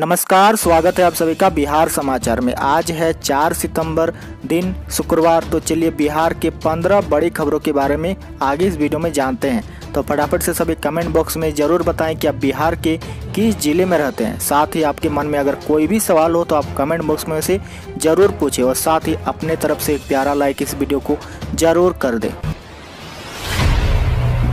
नमस्कार स्वागत है आप सभी का बिहार समाचार में आज है 4 सितंबर दिन शुक्रवार तो चलिए बिहार के 15 बड़ी खबरों के बारे में आगे इस वीडियो में जानते हैं तो फटाफट से सभी कमेंट बॉक्स में ज़रूर बताएं कि आप बिहार के किस जिले में रहते हैं साथ ही आपके मन में अगर कोई भी सवाल हो तो आप कमेंट बॉक्स में से ज़रूर पूछें और साथ ही अपने तरफ से एक प्यारा लाइक इस वीडियो को ज़रूर कर दें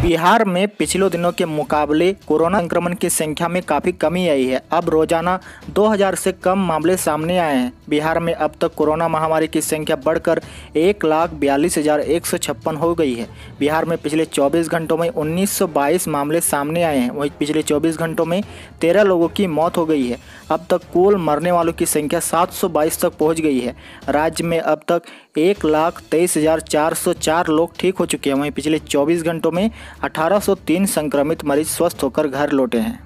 बिहार में पिछले दिनों के मुकाबले कोरोना संक्रमण की संख्या में काफ़ी कमी आई है अब रोजाना 2000 से कम मामले सामने आए हैं बिहार में अब तक कोरोना महामारी की संख्या बढ़कर एक लाख बयालीस हजार एक सौ छप्पन हो गई है बिहार में पिछले 24 घंटों में 1922 मामले सामने आए हैं वहीं पिछले 24 घंटों में तेरह लोगों की मौत हो गई है अब तक कुल मरने वालों की संख्या सात तक पहुँच गई है राज्य में अब तक एक लाख तेईस हजार चार सौ चार लोग ठीक हो चुके हैं वहीं पिछले चौबीस घंटों में 1803 संक्रमित मरीज स्वस्थ होकर घर लौटे हैं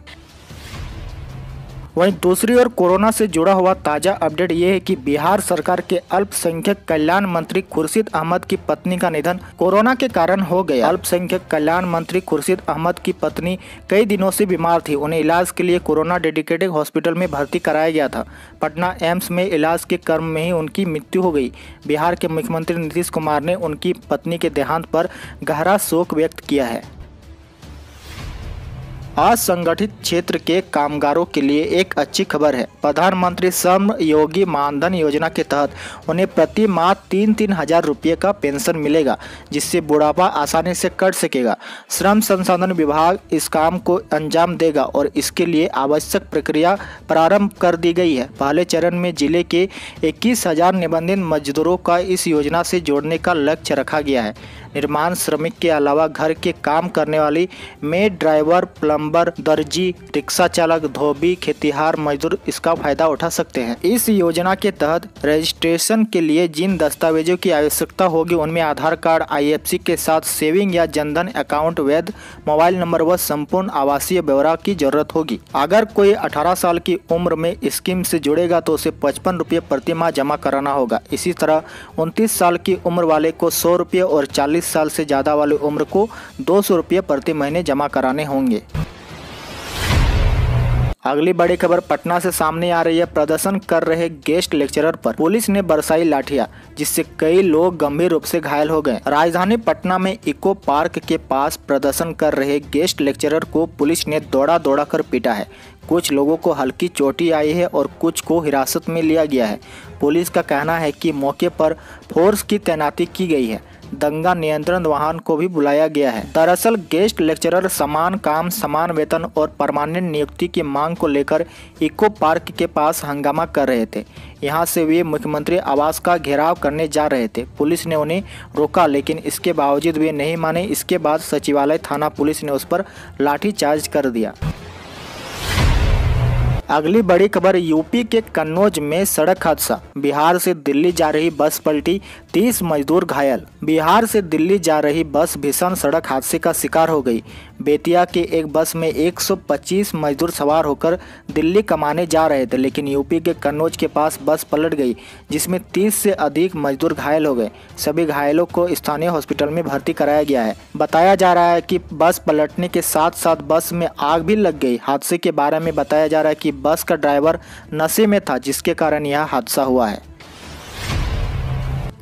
वहीं दूसरी ओर कोरोना से जुड़ा हुआ ताज़ा अपडेट ये है कि बिहार सरकार के अल्पसंख्यक कल्याण मंत्री खुर्शीद अहमद की पत्नी का निधन कोरोना के कारण हो गया अल्पसंख्यक कल्याण मंत्री खुर्शीद अहमद की पत्नी कई दिनों से बीमार थी उन्हें इलाज के लिए कोरोना डेडिकेटेड हॉस्पिटल में भर्ती कराया गया था पटना एम्स में इलाज के क्रम में ही उनकी मृत्यु हो गई बिहार के मुख्यमंत्री नीतीश कुमार ने उनकी पत्नी के देहांत पर गहरा शोक व्यक्त किया है असंगठित क्षेत्र के कामगारों के लिए एक अच्छी खबर है प्रधानमंत्री श्रम योगी मानधन योजना के तहत उन्हें प्रति माह तीन तीन हजार रुपये का पेंशन मिलेगा जिससे बुढ़ापा आसानी से कट सकेगा श्रम संसाधन विभाग इस काम को अंजाम देगा और इसके लिए आवश्यक प्रक्रिया प्रारंभ कर दी गई है पहले चरण में जिले के इक्कीस हजार निबंधित मजदूरों का इस योजना से जोड़ने का लक्ष्य रखा गया है निर्माण श्रमिक के अलावा घर के काम करने वाली मेड ड्राइवर प्लम्बर दर्जी रिक्शा चालक धोबी खेतिहार मजदूर इसका फायदा उठा सकते हैं इस योजना के तहत रजिस्ट्रेशन के लिए जिन दस्तावेजों की आवश्यकता होगी उनमें आधार कार्ड आई के साथ सेविंग या जनधन अकाउंट वैध मोबाइल नंबर व संपूर्ण आवासीय ब्यौरा की जरूरत होगी अगर कोई 18 साल की उम्र में स्कीम से जुड़ेगा तो उसे पचपन रुपये प्रति माह जमा कराना होगा इसी तरह उनतीस साल की उम्र वाले को सौ रुपये और चालीस चालीस साल से ज़्यादा वाली उम्र को दो सौ प्रति महीने जमा कराने होंगे अगली बड़ी खबर पटना से सामने आ रही है प्रदर्शन कर रहे गेस्ट लेक्चरर पर पुलिस ने बरसाई लाठिया जिससे कई लोग गंभीर रूप से घायल हो गए राजधानी पटना में इको पार्क के पास प्रदर्शन कर रहे गेस्ट लेक्चरर को पुलिस ने दौड़ा दौड़ा कर पीटा है कुछ लोगों को हल्की चोटी आई है और कुछ को हिरासत में लिया गया है पुलिस का कहना है कि मौके पर फोर्स की तैनाती की गई है दंगा नियंत्रण वाहन को भी बुलाया गया है दरअसल गेस्ट लेक्चरर समान काम समान वेतन और परमानेंट नियुक्ति की मांग को लेकर इको पार्क के पास हंगामा कर रहे थे यहाँ से वे मुख्यमंत्री आवास का घेराव करने जा रहे थे पुलिस ने उन्हें रोका लेकिन इसके बावजूद वे नहीं माने इसके बाद सचिवालय थाना पुलिस ने उस पर लाठीचार्ज कर दिया अगली बड़ी खबर यूपी के कन्नौज में सड़क हादसा बिहार से दिल्ली जा रही बस पलटी 30 मजदूर घायल बिहार से दिल्ली जा रही बस भीषण सड़क हादसे का शिकार हो गई बेतिया के एक बस में 125 मजदूर सवार होकर दिल्ली कमाने जा रहे थे लेकिन यूपी के कन्नौज के पास बस पलट गई जिसमें 30 से अधिक मजदूर घायल हो गए सभी घायलों को स्थानीय हॉस्पिटल में भर्ती कराया गया है बताया जा रहा है कि बस पलटने के साथ साथ बस में आग भी लग गई हादसे के बारे में बताया जा रहा है कि बस का ड्राइवर नशे में था जिसके कारण यह हादसा हुआ है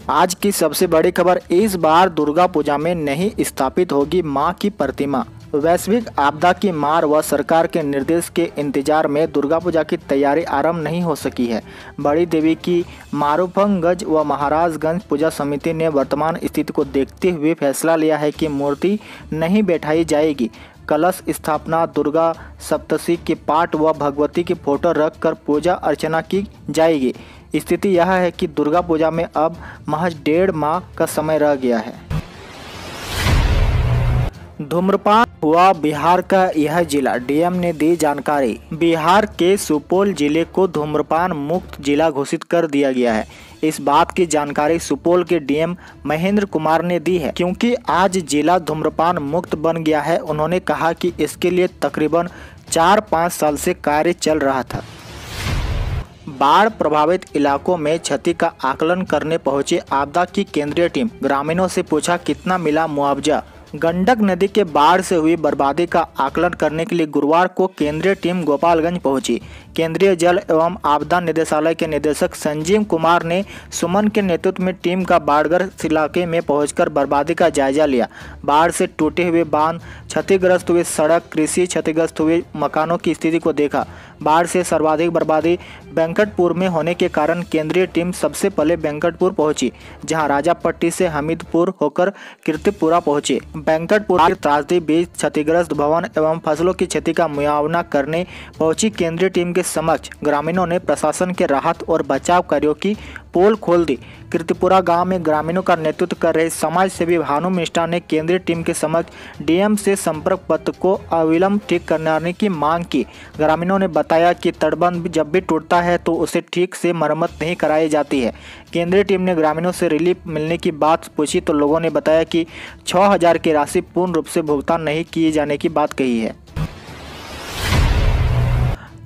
आज की सबसे बड़ी खबर इस बार दुर्गा पूजा में नहीं स्थापित होगी मां की प्रतिमा वैश्विक आपदा की मार व सरकार के निर्देश के इंतजार में दुर्गा पूजा की तैयारी आरंभ नहीं हो सकी है बड़ी देवी की मारूफंगज व महाराजगंज पूजा समिति ने वर्तमान स्थिति को देखते हुए फैसला लिया है कि मूर्ति नहीं बैठाई जाएगी कलश स्थापना दुर्गा सप्तशी के पाठ व भगवती की फोटो रख कर पूजा अर्चना की जाएगी स्थिति यह है कि दुर्गा पूजा में अब महज डेढ़ माह का समय रह गया है धूम्रपान हुआ बिहार का यह जिला डीएम ने दी जानकारी बिहार के सुपौल जिले को धूम्रपान मुक्त जिला घोषित कर दिया गया है इस बात की जानकारी सुपौल के डीएम महेंद्र कुमार ने दी है क्योंकि आज जिला धूम्रपान मुक्त बन गया है उन्होंने कहा कि इसके लिए तकरीबन चार पाँच साल से कार्य चल रहा था बाढ़ प्रभावित इलाकों में क्षति का आकलन करने पहुंची आपदा की केंद्रीय टीम ग्रामीणों से पूछा कितना मिला मुआवजा गंडक नदी के बाढ़ से हुई बर्बादी का आकलन करने के लिए गुरुवार को केंद्रीय टीम गोपालगंज पहुंची केंद्रीय जल एवं आपदा निदेशालय के निदेशक संजीव कुमार ने सुमन के नेतृत्व में टीम का बाढ़ग्रस्त इलाके में पहुंचकर बर्बादी का जायजा लिया बाढ़ से टूटे हुए बांध क्षतिग्रस्त हुए सड़क कृषि क्षतिग्रस्त हुए मकानों की स्थिति को देखा बाढ़ से सर्वाधिक बर्बादी वेंकटपुर में होने के कारण केंद्रीय टीम सबसे पहले वेंकटपुर पहुंची जहां राजापट्टी से हमीदपुर होकर कीर्तिपुरा पहुंचे वेंकटपुर की त्रासदी बीच क्षतिग्रस्त भवन एवं फसलों की क्षति का मुआवना करने पहुंची केंद्रीय टीम के समक्ष ग्रामीणों ने प्रशासन के राहत और बचाव कार्यों की पोल खोल दी कीर्तिपुरा गांव में ग्रामीणों का नेतृत्व कर रहे समाज सेवी भानु मिश्रा ने केंद्रीय टीम के समक्ष डीएम से संपर्क पत्र को अविलंब ठीक करने की मांग की ग्रामीणों ने बताया कि तटबंध जब भी टूटता है तो उसे ठीक से मरम्मत नहीं कराई जाती है केंद्रीय टीम ने ग्रामीणों से रिलीफ मिलने की बात पूछी तो लोगों ने बताया कि छः की राशि पूर्ण रूप से भुगतान नहीं किए जाने की बात कही है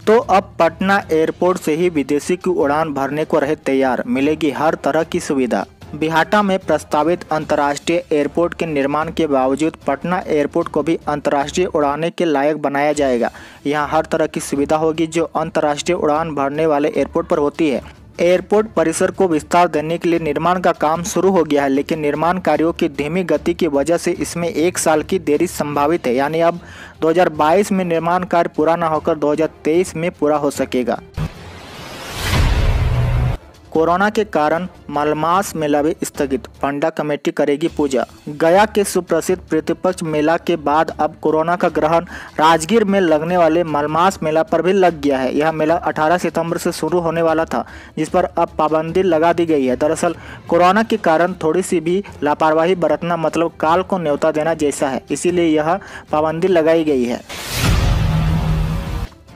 तो अब पटना एयरपोर्ट से ही विदेशी की उड़ान भरने को रहे तैयार मिलेगी हर तरह की सुविधा बिहाटा में प्रस्तावित अंतर्राष्ट्रीय एयरपोर्ट के निर्माण के बावजूद पटना एयरपोर्ट को भी अंतर्राष्ट्रीय उड़ाने के लायक बनाया जाएगा यहाँ हर तरह की सुविधा होगी जो अंतर्राष्ट्रीय उड़ान भरने वाले एयरपोर्ट पर होती है एयरपोर्ट परिसर को विस्तार देने के लिए निर्माण का काम शुरू हो गया है लेकिन निर्माण कार्यों की धीमी गति की वजह से इसमें एक साल की देरी संभावित है यानी अब 2022 में निर्माण कार्य पूरा न होकर 2023 में पूरा हो सकेगा कोरोना के कारण मलमास मेला भी स्थगित पंडा कमेटी करेगी पूजा गया के सुप्रसिद्ध प्रतिपक्ष मेला के बाद अब कोरोना का ग्रहण राजगीर में लगने वाले मलमास मेला पर भी लग गया है यह मेला 18 सितंबर से शुरू होने वाला था जिस पर अब पाबंदी लगा दी गई है दरअसल कोरोना के कारण थोड़ी सी भी लापरवाही बरतना मतलब काल को न्यौता देना जैसा है इसीलिए यह पाबंदी लगाई गई है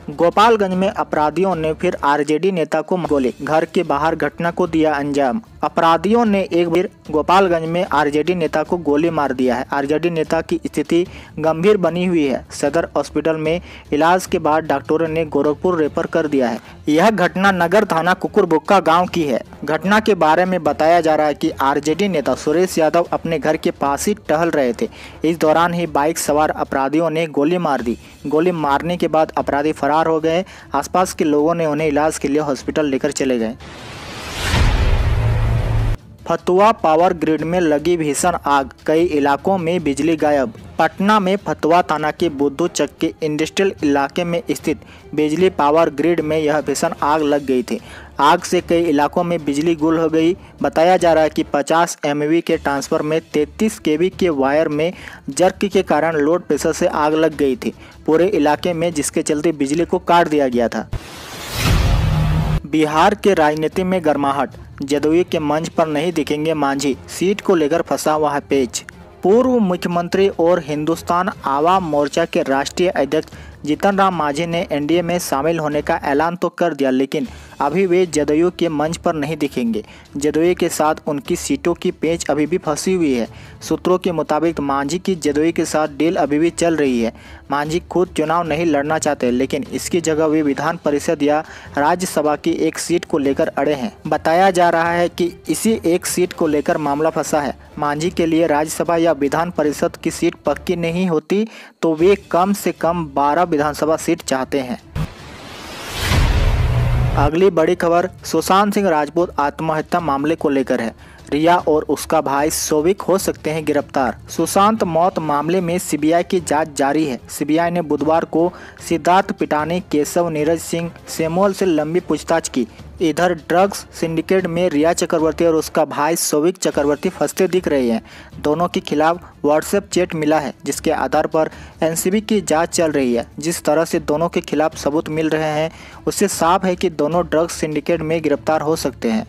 गोपालगंज में अपराधियों ने फिर आरजेडी नेता को गोली घर के बाहर घटना को दिया अंजाम अपराधियों ने एक बार गोपालगंज में आरजेडी नेता को गोली मार दिया है आरजेडी नेता की स्थिति गंभीर बनी हुई है सदर हॉस्पिटल में इलाज के बाद डॉक्टरों ने गोरखपुर रेफर कर दिया है यह घटना नगर थाना कुकुरबुक्का गांव की है घटना के बारे में बताया जा रहा है कि आरजेडी नेता सुरेश यादव अपने घर के पास ही टहल रहे थे इस दौरान ही बाइक सवार अपराधियों ने गोली मार दी गोली मारने के बाद अपराधी फरार हो गए आसपास के लोगों ने उन्हें इलाज के लिए हॉस्पिटल लेकर चले गए फतुआ पावर ग्रिड में लगी भीषण आग कई इलाकों में बिजली गायब पटना में फतुआ थाना के बुद्धू चक के इंडस्ट्रियल इलाके में स्थित बिजली पावर ग्रिड में यह भीषण आग लग गई थी आग से कई इलाकों में बिजली गुल हो गई बताया जा रहा है कि 50 एम के ट्रांसफर में 33 के के वायर में जर्क के कारण लोड प्रेशर से आग लग गई थी पूरे इलाके में जिसके चलते बिजली को काट दिया गया था बिहार के राजनीति में गर्माहट जदयू के मंच पर नहीं दिखेंगे मांझी सीट को लेकर फंसा वह पेच पूर्व मुख्यमंत्री और हिंदुस्तान आवाम मोर्चा के राष्ट्रीय अध्यक्ष जीतन राम मांझी ने एनडीए में शामिल होने का ऐलान तो कर दिया लेकिन अभी वे जदयू के मंच पर नहीं दिखेंगे जदयू के साथ उनकी सीटों की पेंच अभी भी फंसी हुई है सूत्रों के मुताबिक मांझी की जदयू के साथ डील अभी भी चल रही है मांझी खुद चुनाव नहीं लड़ना चाहते लेकिन इसकी जगह वे विधान परिषद या राज्यसभा की एक सीट को लेकर अड़े हैं बताया जा रहा है कि इसी एक सीट को लेकर मामला फंसा है मांझी के लिए राज्यसभा या विधान परिषद की सीट पक्की नहीं होती तो वे कम से कम 12 विधानसभा सीट चाहते हैं अगली बड़ी खबर सुशांत सिंह राजपूत आत्महत्या मामले को लेकर है रिया और उसका भाई सोविक हो सकते हैं गिरफ्तार सुशांत मौत मामले में सीबीआई की जांच जारी है सीबीआई ने बुधवार को सिद्धार्थ पिटानी केशव नीरज सिंह सेमोल से लंबी पूछताछ की इधर ड्रग्स सिंडिकेट में रिया चक्रवर्ती और उसका भाई सोविक चक्रवर्ती फंसते दिख रहे हैं दोनों के खिलाफ व्हाट्सएप चैट मिला है जिसके आधार पर एनसीबी की जांच चल रही है जिस तरह से दोनों के खिलाफ सबूत मिल रहे हैं उससे साफ है कि दोनों ड्रग्स सिंडिकेट में गिरफ्तार हो सकते हैं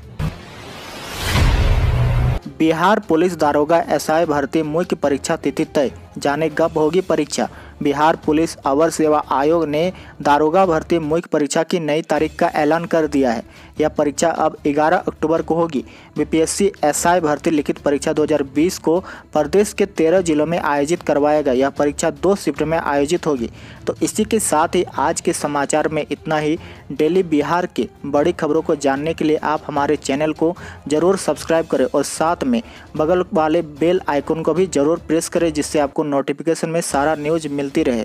बिहार पुलिस दारोगा एसआई भर्ती मुख्य परीक्षा तिथि तय जाने कब होगी परीक्षा बिहार पुलिस अवर सेवा आयोग ने दारोगा भर्ती मुख्य परीक्षा की नई तारीख का ऐलान कर दिया है यह परीक्षा अब 11 अक्टूबर को होगी बीपीएससी एसआई भर्ती लिखित परीक्षा 2020 को प्रदेश के 13 जिलों में आयोजित करवाया गया यह परीक्षा दो शिफ्ट में आयोजित होगी तो इसी के साथ ही आज के समाचार में इतना ही डेली बिहार की बड़ी खबरों को जानने के लिए आप हमारे चैनल को जरूर सब्सक्राइब करें और साथ में बगल वाले बेल आइकन को भी जरूर प्रेस करें जिससे आपको नोटिफिकेशन में सारा न्यूज मिलती रहे